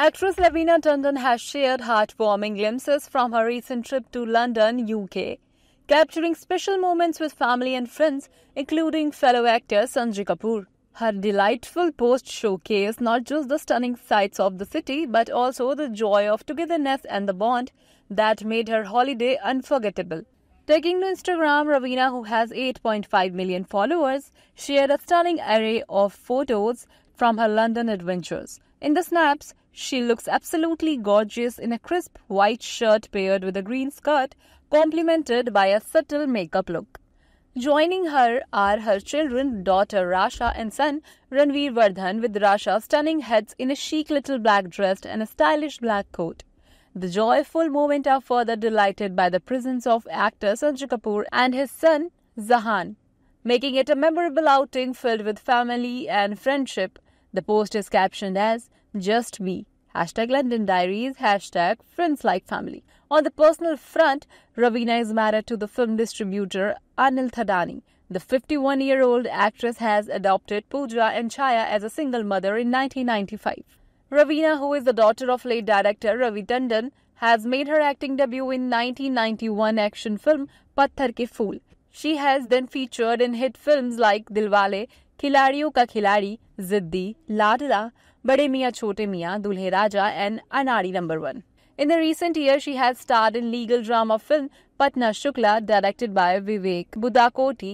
Actress Lavina Tandon has shared heartwarming glimpses from her recent trip to London, UK, capturing special moments with family and friends, including fellow actor Sanjay Kapoor. Her delightful post showcased not just the stunning sights of the city, but also the joy of togetherness and the bond that made her holiday unforgettable. Taking to Instagram, Ravina, who has 8.5 million followers, shared a stunning array of photos from her London adventures. In the snaps, she looks absolutely gorgeous in a crisp white shirt paired with a green skirt, complemented by a subtle makeup look. Joining her are her children, daughter Rasha and son Ranveer Vardhan, with Rasha stunning heads in a chic little black dress and a stylish black coat. The joyful moment are further delighted by the presence of actor Sanjay Kapoor and his son Zahan, making it a memorable outing filled with family and friendship the post is captioned as Just Me, hashtag London Diaries, hashtag Friends Like Family. On the personal front, Ravina is married to the film distributor Anil Thadani. The 51 year old actress has adopted Pooja and Chaya as a single mother in 1995. Ravina, who is the daughter of late director Ravi Tandon, has made her acting debut in 1991 action film Patthar Ke Phool. She has then featured in hit films like Dilwale, खिलाड़ियों का खिलाड़ी जिद्दी लाडला बड़े मियाँ Chhote Miyan Dulhe Raja and Anari number one in the recent year she has starred in legal drama film Patna Shukla directed by Vivek Budakoti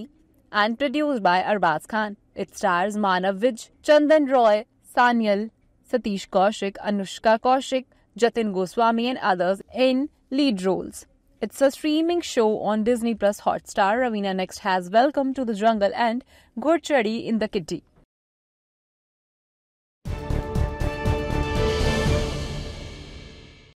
and produce by Arbaaz Khan it stars Manav Vij Chandan Roy Sanyal Satish Kaushik Anushka Kaushik Jatin Goswami and others in lead roles It's a streaming show on Disney Plus Hotstar. Ravina next has Welcome to the Jungle and Ghorchadi in the Kitty.